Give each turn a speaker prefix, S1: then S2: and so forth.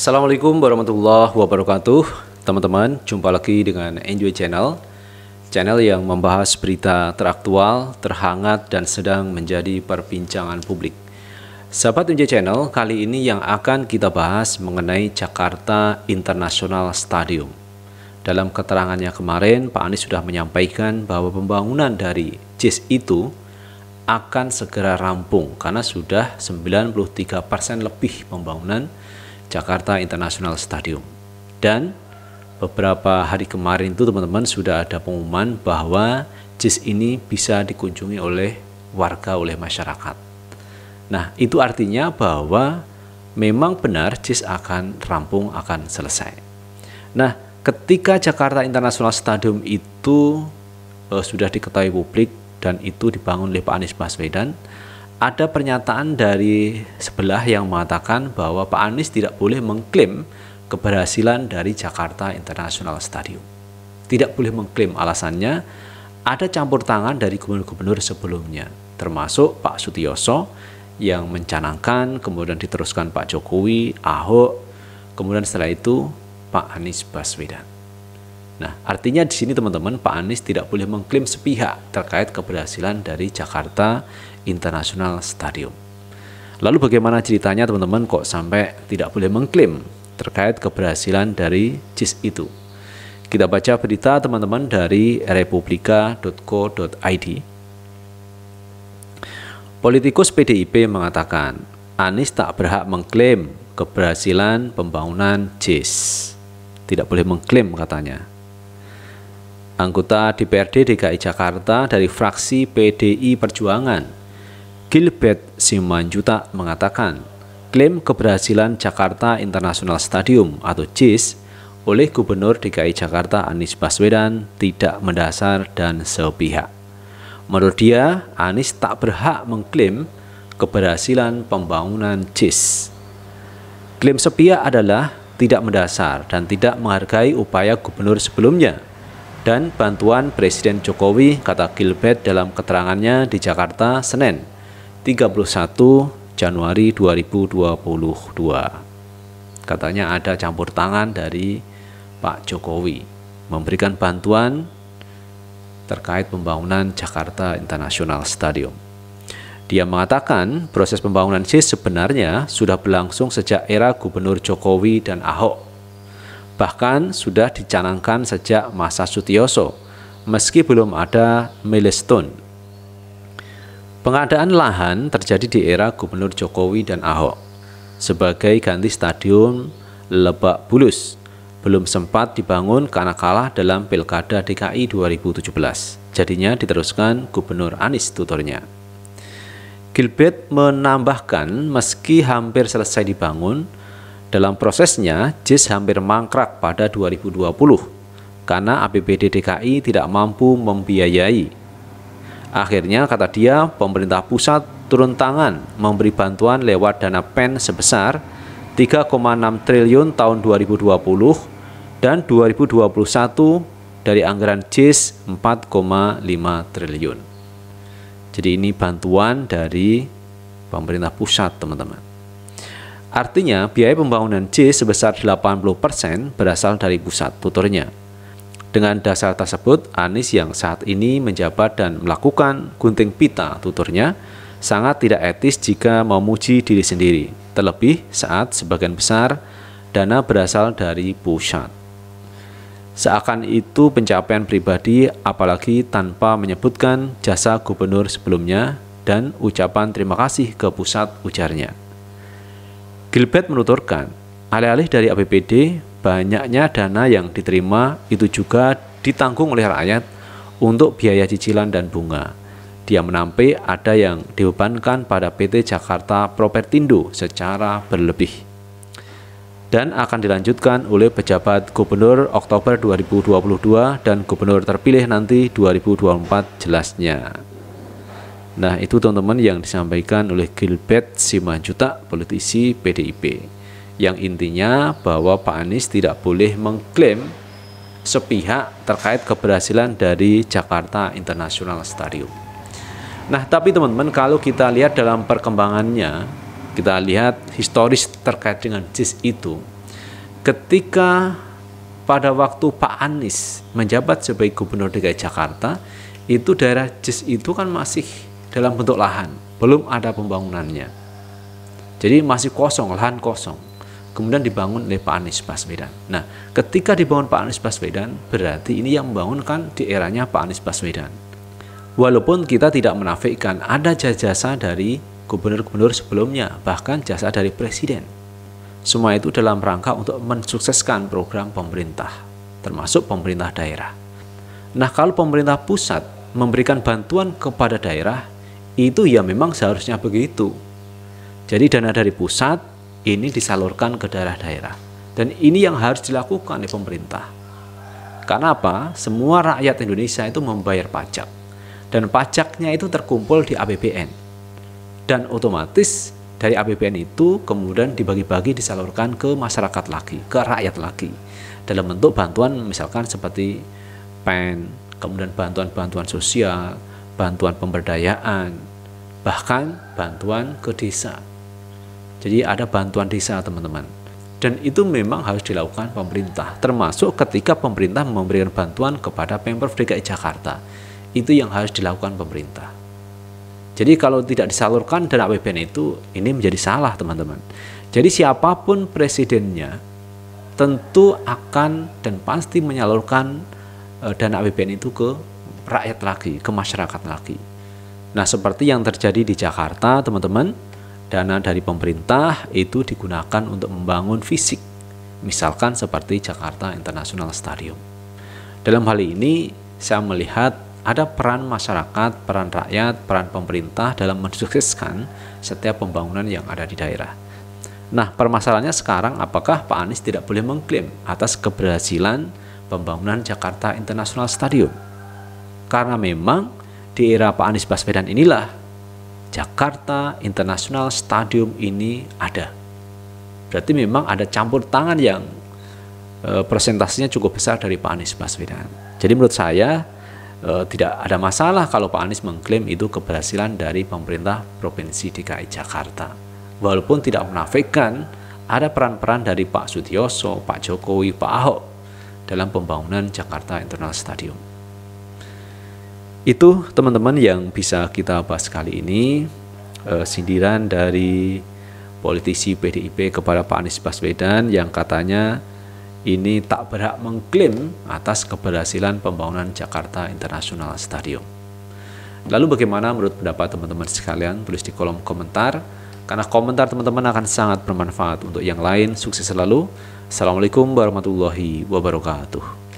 S1: Assalamualaikum warahmatullahi wabarakatuh Teman-teman, jumpa lagi dengan Enjoy Channel Channel yang membahas berita teraktual, terhangat, dan sedang menjadi perbincangan publik Sahabat Enjoy Channel, kali ini yang akan kita bahas mengenai Jakarta International Stadium dalam keterangannya kemarin, Pak Anies sudah menyampaikan bahwa pembangunan dari JIS itu akan segera rampung karena sudah 93% lebih pembangunan Jakarta International Stadium. Dan beberapa hari kemarin itu teman-teman sudah ada pengumuman bahwa JIS ini bisa dikunjungi oleh warga oleh masyarakat. Nah, itu artinya bahwa memang benar JIS akan rampung akan selesai. Nah, ketika Jakarta International Stadium itu eh, sudah diketahui publik dan itu dibangun oleh Pak Anies Baswedan, ada pernyataan dari sebelah yang mengatakan bahwa Pak Anies tidak boleh mengklaim keberhasilan dari Jakarta International Stadium. Tidak boleh mengklaim alasannya ada campur tangan dari gubernur-gubernur sebelumnya, termasuk Pak Sutioso yang mencanangkan, kemudian diteruskan Pak Jokowi, Ahok, kemudian setelah itu Pak Anies Baswedan. Nah, artinya di sini teman-teman Pak Anies tidak boleh mengklaim sepihak terkait keberhasilan dari Jakarta International Stadium. Lalu bagaimana ceritanya teman-teman kok sampai tidak boleh mengklaim terkait keberhasilan dari JIS itu? Kita baca berita teman-teman dari republika.co.id. Politikus PDIP mengatakan, Anies tak berhak mengklaim keberhasilan pembangunan JIS. Tidak boleh mengklaim katanya anggota DPRD DKI Jakarta dari fraksi PDI Perjuangan, Gilbert Simanjuta mengatakan, klaim keberhasilan Jakarta International Stadium atau JIS oleh Gubernur DKI Jakarta Anies Baswedan tidak mendasar dan sepihak. Menurut dia, Anies tak berhak mengklaim keberhasilan pembangunan JIS. Klaim sepihak adalah tidak mendasar dan tidak menghargai upaya gubernur sebelumnya dan bantuan Presiden Jokowi, kata Gilbert dalam keterangannya di Jakarta, Senin, 31 Januari 2022. Katanya ada campur tangan dari Pak Jokowi memberikan bantuan terkait pembangunan Jakarta International Stadium. Dia mengatakan proses pembangunan CIS sebenarnya sudah berlangsung sejak era Gubernur Jokowi dan Ahok bahkan sudah dicanangkan sejak masa Sutioso, meski belum ada milestone. Pengadaan lahan terjadi di era Gubernur Jokowi dan Ahok sebagai ganti stadion Lebak Bulus belum sempat dibangun karena kalah dalam Pilkada DKI 2017. Jadinya diteruskan Gubernur Anies tutornya. Gilbert menambahkan meski hampir selesai dibangun, dalam prosesnya, JIS hampir mangkrak pada 2020 karena APBD DKI tidak mampu membiayai. Akhirnya, kata dia, pemerintah pusat turun tangan memberi bantuan lewat dana PEN sebesar 3,6 triliun tahun 2020 dan 2021 dari anggaran JIS 4,5 triliun. Jadi ini bantuan dari pemerintah pusat, teman-teman. Artinya, biaya pembangunan C sebesar 80% berasal dari pusat tuturnya. Dengan dasar tersebut, Anies yang saat ini menjabat dan melakukan gunting pita tuturnya sangat tidak etis jika memuji diri sendiri, terlebih saat sebagian besar dana berasal dari pusat. Seakan itu pencapaian pribadi apalagi tanpa menyebutkan jasa gubernur sebelumnya dan ucapan terima kasih ke pusat ujarnya. Gilbert menuturkan, alih-alih dari APBD, banyaknya dana yang diterima itu juga ditanggung oleh rakyat untuk biaya cicilan dan bunga. Dia menampi ada yang dibebankan pada PT Jakarta Propertindo secara berlebih dan akan dilanjutkan oleh pejabat gubernur Oktober 2022 dan gubernur terpilih nanti 2024 jelasnya. Nah, itu teman-teman yang disampaikan oleh Gilbert Simanjuta, politisi PDIP. Yang intinya bahwa Pak Anies tidak boleh mengklaim sepihak terkait keberhasilan dari Jakarta International Stadium. Nah, tapi teman-teman kalau kita lihat dalam perkembangannya, kita lihat historis terkait dengan JIS itu. Ketika pada waktu Pak Anies menjabat sebagai Gubernur DKI Jakarta, itu daerah JIS itu kan masih dalam bentuk lahan, belum ada pembangunannya. Jadi masih kosong, lahan kosong. Kemudian dibangun oleh Pak Anies Baswedan. Nah, ketika dibangun Pak Anies Baswedan, berarti ini yang membangunkan di eranya Pak Anies Baswedan. Walaupun kita tidak menafikan ada jasa dari gubernur-gubernur sebelumnya, bahkan jasa dari presiden. Semua itu dalam rangka untuk mensukseskan program pemerintah, termasuk pemerintah daerah. Nah, kalau pemerintah pusat memberikan bantuan kepada daerah, itu ya memang seharusnya begitu. Jadi dana dari pusat ini disalurkan ke daerah-daerah. Dan ini yang harus dilakukan oleh pemerintah. Karena apa? Semua rakyat Indonesia itu membayar pajak. Dan pajaknya itu terkumpul di APBN. Dan otomatis dari APBN itu kemudian dibagi-bagi disalurkan ke masyarakat lagi, ke rakyat lagi. Dalam bentuk bantuan misalkan seperti PEN, kemudian bantuan-bantuan sosial, bantuan pemberdayaan, bahkan bantuan ke desa. Jadi ada bantuan desa teman-teman. Dan itu memang harus dilakukan pemerintah, termasuk ketika pemerintah memberikan bantuan kepada Pemprov DKI Jakarta. Itu yang harus dilakukan pemerintah. Jadi kalau tidak disalurkan dana APBN itu, ini menjadi salah teman-teman. Jadi siapapun presidennya, tentu akan dan pasti menyalurkan eh, dana APBN itu ke rakyat lagi, ke masyarakat lagi. Nah, seperti yang terjadi di Jakarta, teman-teman, dana dari pemerintah itu digunakan untuk membangun fisik, misalkan seperti Jakarta International Stadium. Dalam hal ini, saya melihat ada peran masyarakat, peran rakyat, peran pemerintah dalam mensukseskan setiap pembangunan yang ada di daerah. Nah, permasalahannya sekarang apakah Pak Anies tidak boleh mengklaim atas keberhasilan pembangunan Jakarta International Stadium? Karena memang di era Pak Anies Baswedan inilah Jakarta International Stadium ini ada. Berarti memang ada campur tangan yang e, presentasinya cukup besar dari Pak Anies Baswedan. Jadi menurut saya e, tidak ada masalah kalau Pak Anies mengklaim itu keberhasilan dari pemerintah Provinsi DKI Jakarta. Walaupun tidak menafikan ada peran-peran dari Pak Sutioso, Pak Jokowi, Pak Ahok dalam pembangunan Jakarta International Stadium itu teman-teman yang bisa kita bahas kali ini uh, sindiran dari politisi PDIP kepada Pak Anies Baswedan yang katanya ini tak berhak mengklaim atas keberhasilan pembangunan Jakarta International Stadium. Lalu bagaimana menurut pendapat teman-teman sekalian? Tulis di kolom komentar karena komentar teman-teman akan sangat bermanfaat untuk yang lain. Sukses selalu. Assalamualaikum warahmatullahi wabarakatuh.